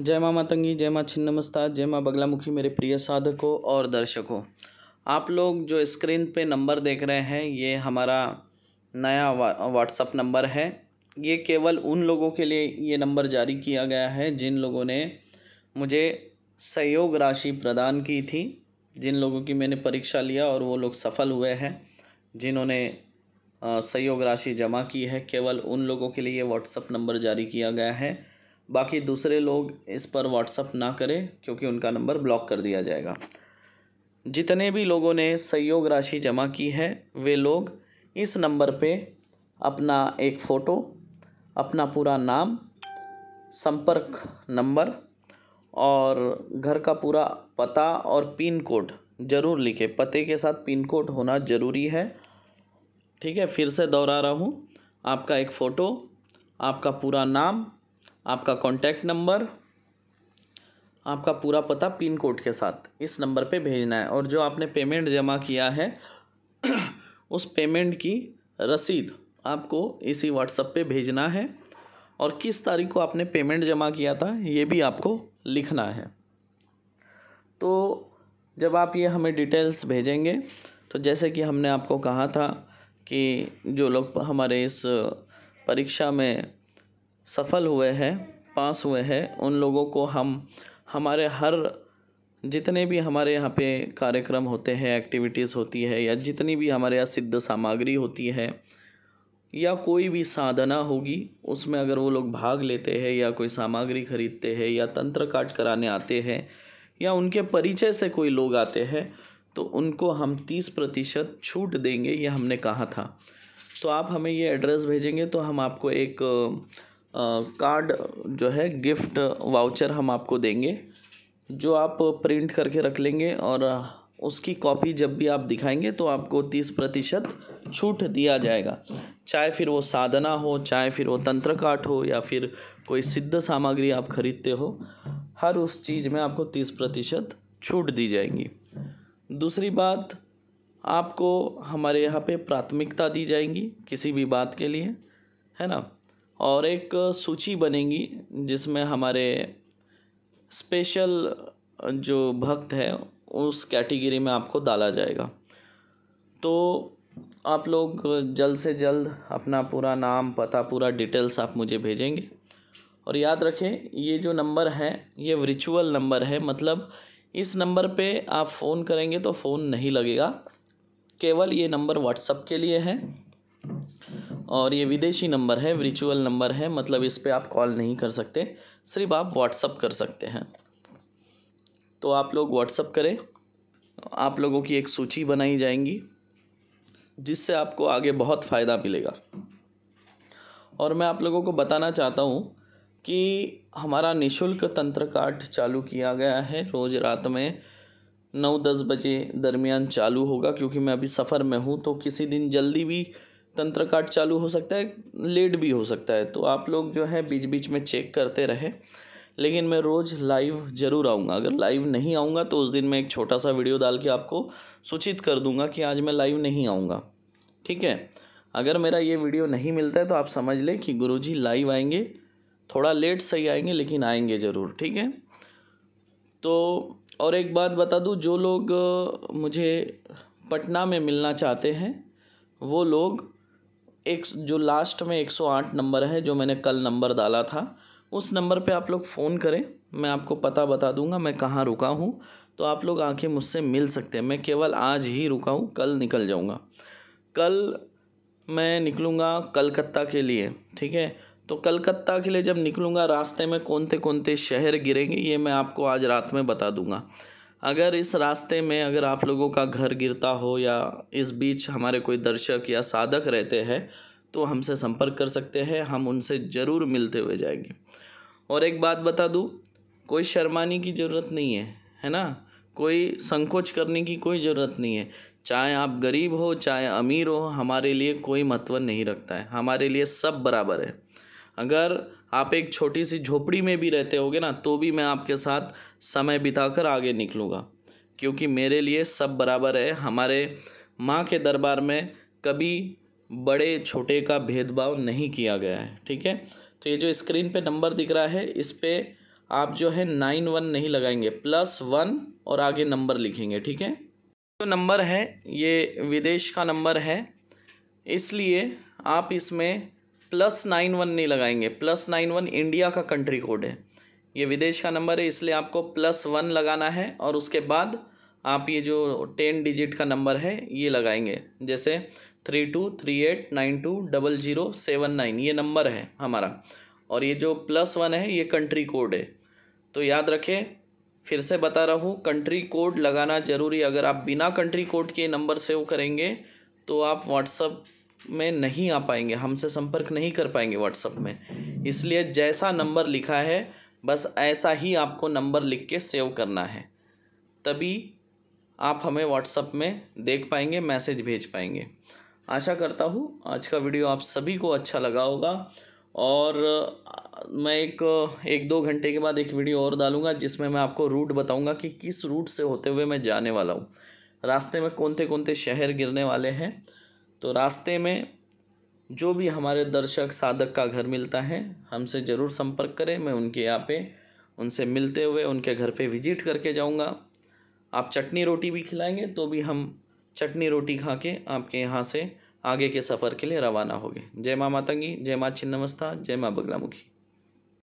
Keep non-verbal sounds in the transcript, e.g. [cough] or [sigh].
जय माँ मातंगी जय माँ छिन्नमस्ता जय माँ बगलामुखी मेरे प्रिय साधकों और दर्शकों आप लोग जो स्क्रीन पे नंबर देख रहे हैं ये हमारा नया व्हाट्सअप नंबर है ये केवल उन लोगों के लिए ये नंबर जारी किया गया है जिन लोगों ने मुझे सहयोग राशि प्रदान की थी जिन लोगों की मैंने परीक्षा लिया और वो लोग सफल हुए हैं जिन्होंने सहयोग राशि जमा की है केवल उन लोगों के लिए ये व्हाट्सअप नंबर जारी किया गया है बाकी दूसरे लोग इस पर व्हाट्सअप ना करें क्योंकि उनका नंबर ब्लॉक कर दिया जाएगा जितने भी लोगों ने सहयोग राशि जमा की है वे लोग इस नंबर पे अपना एक फ़ोटो अपना पूरा नाम संपर्क नंबर और घर का पूरा पता और पिन कोड ज़रूर लिखें पते के साथ पिन कोड होना ज़रूरी है ठीक है फिर से दोहरा रहा हूँ आपका एक फ़ोटो आपका पूरा नाम आपका कॉन्टैक्ट नंबर आपका पूरा पता पिन कोड के साथ इस नंबर पे भेजना है और जो आपने पेमेंट जमा किया है [clears throat] उस पेमेंट की रसीद आपको इसी व्हाट्सएप पे भेजना है और किस तारीख को आपने पेमेंट जमा किया था ये भी आपको लिखना है तो जब आप ये हमें डिटेल्स भेजेंगे तो जैसे कि हमने आपको कहा था कि जो लोग हमारे इस परीक्षा में सफल हुए हैं पास हुए हैं उन लोगों को हम हमारे हर जितने भी हमारे यहाँ पे कार्यक्रम होते हैं एक्टिविटीज़ होती है या जितनी भी हमारे यहाँ सिद्ध सामग्री होती है या कोई भी साधना होगी उसमें अगर वो लोग भाग लेते हैं या कोई सामग्री खरीदते हैं या तंत्र काट कराने आते हैं या उनके परिचय से कोई लोग आते हैं तो उनको हम तीस प्रतिशत छूट देंगे ये हमने कहा था तो आप हमें ये एड्रेस भेजेंगे तो हम आपको एक कार्ड जो है गिफ्ट वाउचर हम आपको देंगे जो आप प्रिंट करके रख लेंगे और उसकी कॉपी जब भी आप दिखाएंगे तो आपको तीस प्रतिशत छूट दिया जाएगा चाहे फिर वो साधना हो चाहे फिर वो तंत्र काट हो या फिर कोई सिद्ध सामग्री आप खरीदते हो हर उस चीज़ में आपको तीस प्रतिशत छूट दी जाएंगी दूसरी बात आपको हमारे यहाँ पे प्राथमिकता दी जाएगी किसी भी बात के लिए है ना और एक सूची बनेगी जिसमें हमारे स्पेशल जो भक्त है उस कैटेगरी में आपको डाला जाएगा तो आप लोग जल्द से जल्द अपना पूरा नाम पता पूरा डिटेल्स आप मुझे भेजेंगे और याद रखें ये जो नंबर है ये वर्चुअल नंबर है मतलब इस नंबर पे आप फ़ोन करेंगे तो फ़ोन नहीं लगेगा केवल ये नंबर व्हाट्सअप के लिए है और ये विदेशी नंबर है वर्चुअल नंबर है मतलब इस पर आप कॉल नहीं कर सकते सिर्फ आप व्हाट्सअप कर सकते हैं तो आप लोग व्हाट्सअप करें आप लोगों की एक सूची बनाई जाएंगी जिससे आपको आगे बहुत फ़ायदा मिलेगा और मैं आप लोगों को बताना चाहता हूँ कि हमारा निशुल्क तंत्र काट चालू किया गया है रोज़ रात में नौ दस बजे दरमियान चालू होगा क्योंकि मैं अभी सफ़र में हूँ तो किसी दिन जल्दी भी तंत्र काट चालू हो सकता है लेट भी हो सकता है तो आप लोग जो है बीच बीच में चेक करते रहे लेकिन मैं रोज़ लाइव ज़रूर आऊँगा अगर लाइव नहीं आऊँगा तो उस दिन मैं एक छोटा सा वीडियो डाल के आपको सूचित कर दूँगा कि आज मैं लाइव नहीं आऊँगा ठीक है अगर मेरा ये वीडियो नहीं मिलता है तो आप समझ लें कि गुरु लाइव आएंगे थोड़ा लेट सही आएंगे लेकिन आएंगे ज़रूर ठीक है तो और एक बात बता दूँ जो लोग मुझे पटना में मिलना चाहते हैं वो लोग एक जो लास्ट में एक सौ आठ नंबर है जो मैंने कल नंबर डाला था उस नंबर पे आप लोग फ़ोन करें मैं आपको पता बता दूंगा मैं कहाँ रुका हूँ तो आप लोग आके मुझसे मिल सकते हैं मैं केवल आज ही रुका हूँ कल निकल जाऊँगा कल मैं निकलूँगा कलकत्ता के लिए ठीक है तो कलकत्ता के लिए जब निकलूँगा रास्ते में कौन से कौन से शहर गिरेंगे ये मैं आपको आज रात में बता दूँगा अगर इस रास्ते में अगर आप लोगों का घर गिरता हो या इस बीच हमारे कोई दर्शक या साधक रहते हैं तो हमसे संपर्क कर सकते हैं हम उनसे ज़रूर मिलते हुए जाएंगे और एक बात बता दूँ कोई शर्माने की ज़रूरत नहीं है है ना कोई संकोच करने की कोई ज़रूरत नहीं है चाहे आप गरीब हो चाहे अमीर हो हमारे लिए कोई महत्व नहीं रखता है हमारे लिए सब बराबर है अगर आप एक छोटी सी झोपड़ी में भी रहते होगे ना तो भी मैं आपके साथ समय बिताकर आगे निकलूँगा क्योंकि मेरे लिए सब बराबर है हमारे माँ के दरबार में कभी बड़े छोटे का भेदभाव नहीं किया गया है ठीक है तो ये जो स्क्रीन पे नंबर दिख रहा है इस पर आप जो है नाइन वन नहीं लगाएंगे प्लस वन और आगे नंबर लिखेंगे ठीक है जो नंबर है ये विदेश का नंबर है इसलिए आप इसमें प्लस नाइन वन नहीं लगाएंगे प्लस नाइन वन इंडिया का कंट्री कोड है ये विदेश का नंबर है इसलिए आपको प्लस वन लगाना है और उसके बाद आप ये जो टेन डिजिट का नंबर है ये लगाएंगे जैसे three two three eight nine two double zero seven nine ये नंबर है हमारा और ये जो प्लस वन है ये कंट्री कोड है तो याद रखें फिर से बता रहा हूँ कंट्री कोड लगाना ज़रूरी अगर आप बिना कंट्री कोड के नंबर सेव करेंगे तो आप व्हाट्सअप में नहीं आ पाएंगे हमसे संपर्क नहीं कर पाएंगे व्हाट्सअप में इसलिए जैसा नंबर लिखा है बस ऐसा ही आपको नंबर लिख के सेव करना है तभी आप हमें व्हाट्सअप में देख पाएंगे मैसेज भेज पाएंगे आशा करता हूँ आज का वीडियो आप सभी को अच्छा लगा होगा और मैं एक एक दो घंटे के बाद एक वीडियो और डालूँगा जिसमें मैं आपको रूट बताऊँगा कि किस रूट से होते हुए मैं जाने वाला हूँ रास्ते में कौन से कौन से शहर गिरने वाले हैं तो रास्ते में जो भी हमारे दर्शक साधक का घर मिलता है हमसे ज़रूर संपर्क करें मैं उनके यहाँ पे उनसे मिलते हुए उनके घर पे विज़िट करके जाऊँगा आप चटनी रोटी भी खिलाएंगे तो भी हम चटनी रोटी खा के आपके यहाँ से आगे के सफ़र के लिए रवाना होंगे जय माँ मातंगी जय माँ छिन्नमस्ता जय माँ बगलामुखी